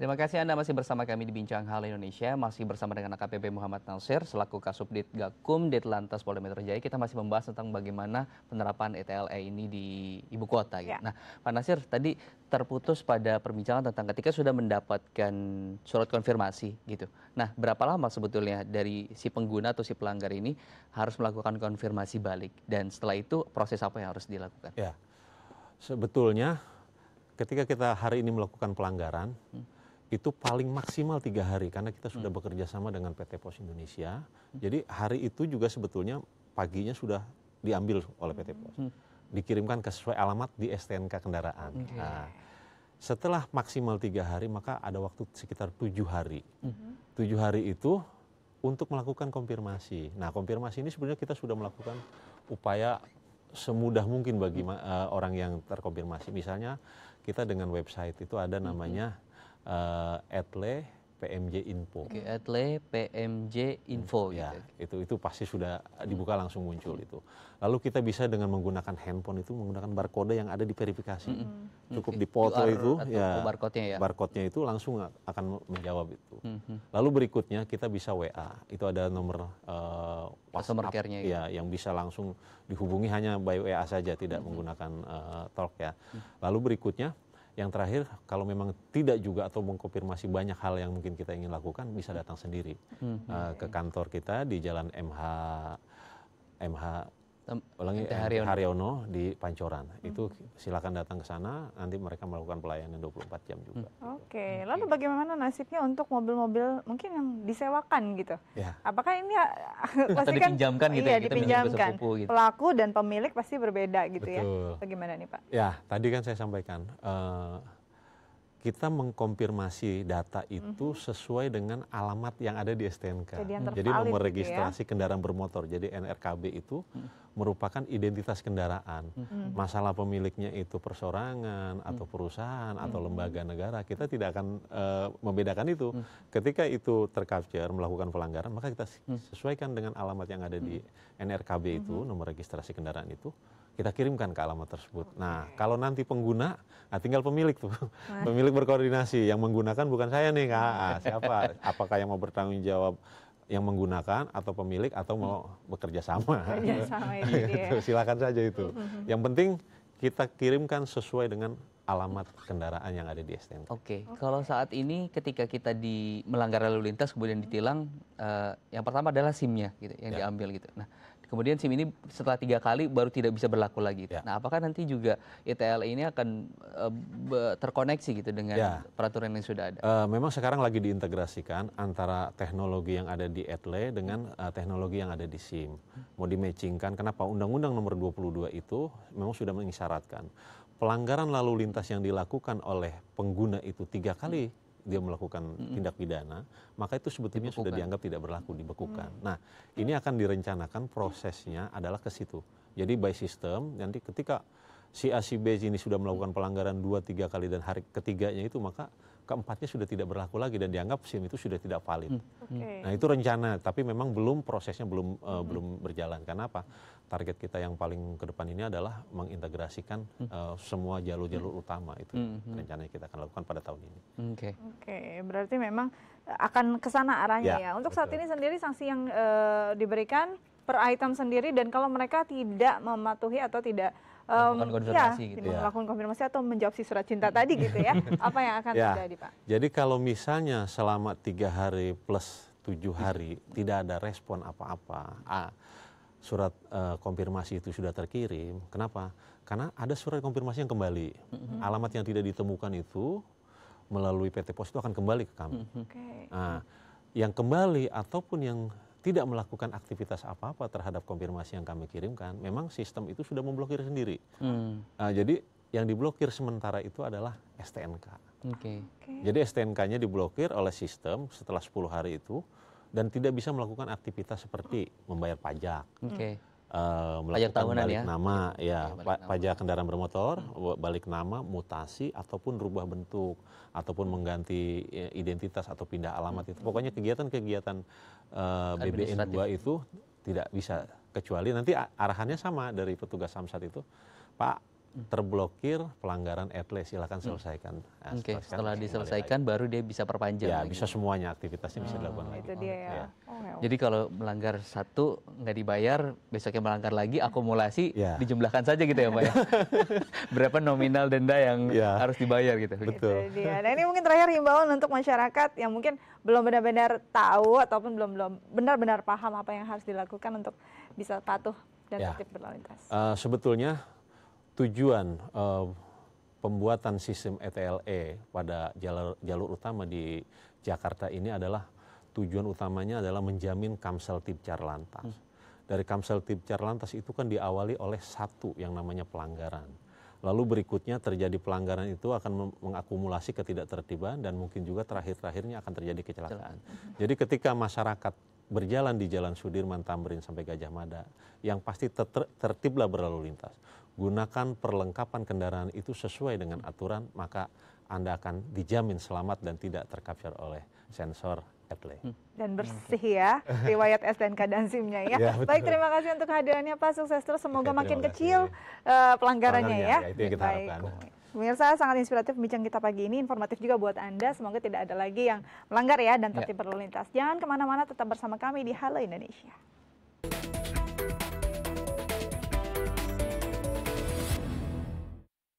Terima kasih Anda masih bersama kami di Bincang Hal Indonesia. Masih bersama dengan AKPP Muhammad Nasir, selaku Kasubdit Gakum Ditlantas Polda Metro Jaya. Kita masih membahas tentang bagaimana penerapan ETLE e ini di ibu kota. Gitu. Ya. Nah, Pak Nasir, tadi terputus pada perbincangan tentang ketika sudah mendapatkan surat konfirmasi gitu. Nah, berapa lama sebetulnya dari si pengguna atau si pelanggar ini harus melakukan konfirmasi balik? Dan setelah itu proses apa yang harus dilakukan? Ya, sebetulnya ketika kita hari ini melakukan pelanggaran, hmm itu paling maksimal tiga hari karena kita sudah hmm. bekerja sama dengan PT Pos Indonesia. Jadi hari itu juga sebetulnya paginya sudah diambil oleh PT Pos, hmm. dikirimkan ke sesuai alamat di STNK kendaraan. Okay. Nah, setelah maksimal tiga hari maka ada waktu sekitar tujuh hari. Hmm. Tujuh hari itu untuk melakukan konfirmasi. Nah, konfirmasi ini sebenarnya kita sudah melakukan upaya semudah mungkin bagi uh, orang yang terkonfirmasi. Misalnya kita dengan website itu ada namanya uh, eh, Atle PMJ Info. Oke, okay, Atle PMJ Info. Hmm, ya, gitu. itu itu pasti sudah dibuka langsung muncul itu. Lalu kita bisa dengan menggunakan handphone itu menggunakan barcode yang ada di verifikasi. Hmm. hmm. Cukup okay. dipoto itu, ya barcode-nya ya. barcode itu langsung akan menjawab itu. Hmm, hmm. Lalu berikutnya kita bisa WA. Itu ada nomor uh, WhatsApp ya, ya yang bisa langsung dihubungi hanya by WA saja, tidak hmm. menggunakan uh, talk ya. Hmm. Lalu berikutnya yang terakhir, kalau memang tidak juga atau mengkonfirmasi banyak hal yang mungkin kita ingin lakukan, bisa datang sendiri hmm. eh, ke kantor kita di Jalan MH MH ulangi Haryono. Haryono di Pancoran. Hmm. Itu silakan datang ke sana, nanti mereka melakukan pelayanan 24 jam juga. Hmm. Oke, okay. lalu bagaimana nasibnya untuk mobil-mobil mungkin yang disewakan gitu? Ya. Apakah ini ah, pasti kan dipinjamkan gitu ya, iya, ya? dipinjamkan. gitu. Pelaku dan pemilik pasti berbeda gitu ya. Betul. ya. Bagaimana nih Pak? Ya, tadi kan saya sampaikan uh, kita mengkonfirmasi data itu mhm. sesuai dengan alamat yang ada di STNK. Jadi, jadi nomor registrasi ya? kendaraan bermotor, jadi NRKB itu mhm. merupakan identitas kendaraan. Hmm. Masalah pemiliknya itu persorangan atau perusahaan hmm. atau lembaga negara, kita tidak akan uh, membedakan itu. Hmm. Ketika itu tercapture melakukan pelanggaran, maka kita sesuaikan dengan alamat yang ada di NRKB itu, nomor registrasi kendaraan itu kita kirimkan ke alamat tersebut. Nah, kalau nanti pengguna, nah tinggal pemilik tuh. pemilik berkoordinasi. Yang menggunakan bukan saya nih, Kak. Ah, siapa? Apakah yang mau bertanggung jawab yang menggunakan atau pemilik atau mau bekerja sama? Bekerja sama gitu. Silakan saja itu. Mm-hmm. Yang penting kita kirimkan sesuai dengan alamat kendaraan yang ada di STNK. Oke, okay. okay. kalau saat ini ketika kita di melanggar lalu lintas kemudian ditilang, uh, yang pertama adalah SIM-nya gitu yang ya. diambil gitu. Nah, kemudian SIM ini setelah tiga kali baru tidak bisa berlaku lagi. Ya. Nah, apakah nanti juga ETL ini akan uh, terkoneksi gitu dengan ya. peraturan yang sudah ada? Uh, memang sekarang lagi diintegrasikan antara teknologi yang ada di ETLE dengan uh, teknologi yang ada di SIM. Mau dimatchingkan, kenapa? Undang-Undang nomor 22 itu memang sudah mengisyaratkan pelanggaran lalu lintas yang dilakukan oleh pengguna itu tiga kali dia melakukan tindak pidana maka itu sebetulnya sudah dianggap tidak berlaku dibekukan nah ini akan direncanakan prosesnya adalah ke situ jadi by system nanti ketika si a si b ini sudah melakukan pelanggaran dua tiga kali dan hari ketiganya itu maka keempatnya sudah tidak berlaku lagi dan dianggap SIM itu sudah tidak valid. Hmm. Okay. Hmm. Nah itu rencana, tapi memang belum prosesnya belum uh, belum berjalan. Kenapa? Target kita yang paling ke depan ini adalah mengintegrasikan uh, semua jalur-jalur utama itu hmm. rencana yang kita akan lakukan pada tahun ini. Oke. Okay. okay, berarti memang akan ke sana arahnya ya. ya. Untuk betul. saat ini sendiri sanksi yang uh, diberikan per item sendiri dan kalau mereka tidak mematuhi atau tidak um, melakukan ya, konfirmasi ya, gitu ya. melakukan konfirmasi atau menjawab si surat cinta tadi gitu ya apa yang akan ya. terjadi pak? Jadi kalau misalnya selama tiga hari plus tujuh hari tidak ada respon apa-apa surat uh, konfirmasi itu sudah terkirim kenapa? Karena ada surat konfirmasi yang kembali mm-hmm. alamat yang tidak ditemukan itu melalui PT Pos itu akan kembali ke kami. Mm-hmm. Okay. Nah, yang kembali ataupun yang tidak melakukan aktivitas apa-apa terhadap konfirmasi yang kami kirimkan, memang sistem itu sudah memblokir sendiri. Hmm. Nah, jadi yang diblokir sementara itu adalah STNK. Okay. Okay. Jadi STNK-nya diblokir oleh sistem setelah 10 hari itu dan tidak bisa melakukan aktivitas seperti membayar pajak, okay. Eh, melakukan tahunan balik ya? nama, ya, ya balik pajak nama. kendaraan bermotor, balik nama, mutasi ataupun rubah bentuk ataupun mengganti e, identitas atau pindah alamat hmm. itu. Pokoknya kegiatan-kegiatan uh, BBN 2 itu tidak bisa kecuali nanti arahannya sama dari petugas Samsat itu, Pak terblokir pelanggaran etle silakan hmm. selesaikan. Hmm. Oke, okay, setelah diselesaikan baru dia bisa perpanjang. Ya, lagi. bisa semuanya aktivitasnya bisa hmm. dilakukan itu lagi. Itu dia ya. Iya. Oh, ya. Jadi kalau melanggar satu nggak dibayar, besoknya melanggar lagi hmm. akumulasi ya. dijumlahkan saja gitu ya, Pak ya. Berapa nominal denda yang ya. harus dibayar gitu. Betul. Nah, ini mungkin terakhir himbauan untuk masyarakat yang mungkin belum benar-benar tahu ataupun belum belum benar-benar paham apa yang harus dilakukan untuk bisa patuh dan ya. tertib berlalu lintas. Uh, sebetulnya tujuan eh, pembuatan sistem etle e pada jalur utama di jakarta ini adalah tujuan utamanya adalah menjamin kamsel tipcar lantas hmm. dari kamsel tipcar lantas itu kan diawali oleh satu yang namanya pelanggaran lalu berikutnya terjadi pelanggaran itu akan mengakumulasi ketidaktertiban dan mungkin juga terakhir-terakhirnya akan terjadi kecelakaan. Jadi ketika masyarakat berjalan di Jalan Sudirman Tamrin sampai Gajah Mada, yang pasti tertiblah berlalu lintas gunakan perlengkapan kendaraan itu sesuai dengan aturan maka Anda akan dijamin selamat dan tidak tercapture oleh sensor Apple. Hmm. Dan hmm. bersih ya riwayat STNK dan SIM-nya ya. ya Baik, terima kasih untuk kehadirannya Pak. Sukses terus. Semoga ya, makin kasih. kecil uh, pelanggarannya ya. ya. Itu yang kita Baik. harapkan. Pemirsa, sangat inspiratif bincang kita pagi ini, informatif juga buat Anda. Semoga tidak ada lagi yang melanggar ya dan ya. tertib berlalu lintas. Jangan kemana-mana, tetap bersama kami di Halo Indonesia.